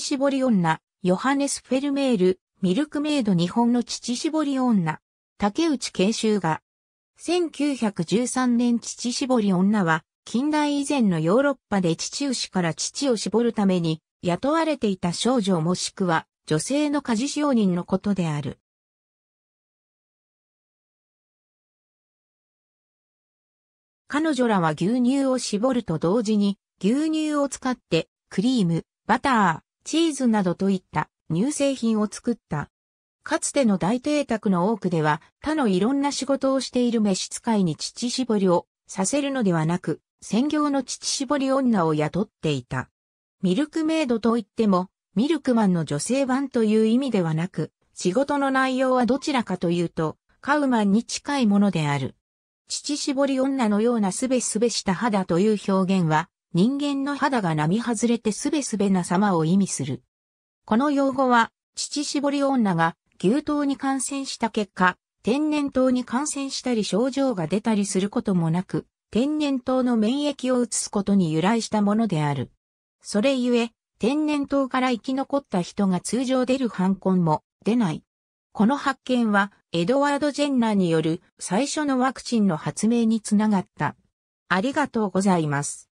乳搾り女、ヨハネス・フェルメール、ミルクメイド日本の乳搾り女、竹内慶修が、1913年乳搾り女は、近代以前のヨーロッパで乳牛から乳を絞るために、雇われていた少女もしくは、女性の家事使用人のことである。彼女らは牛乳を絞ると同時に、牛乳を使って、クリーム、バター、チーズなどといった乳製品を作った。かつての大邸宅の多くでは他のいろんな仕事をしている召使いに乳搾りをさせるのではなく、専業の乳搾り女を雇っていた。ミルクメイドといっても、ミルクマンの女性版という意味ではなく、仕事の内容はどちらかというと、カウマンに近いものである。乳搾り女のようなすべすべした肌という表現は、人間の肌が並外れてすべすべな様を意味する。この用語は、乳絞り女が牛痘に感染した結果、天然痘に感染したり症状が出たりすることもなく、天然痘の免疫を移すことに由来したものである。それゆえ、天然痘から生き残った人が通常出る反根も出ない。この発見は、エドワード・ジェンナーによる最初のワクチンの発明につながった。ありがとうございます。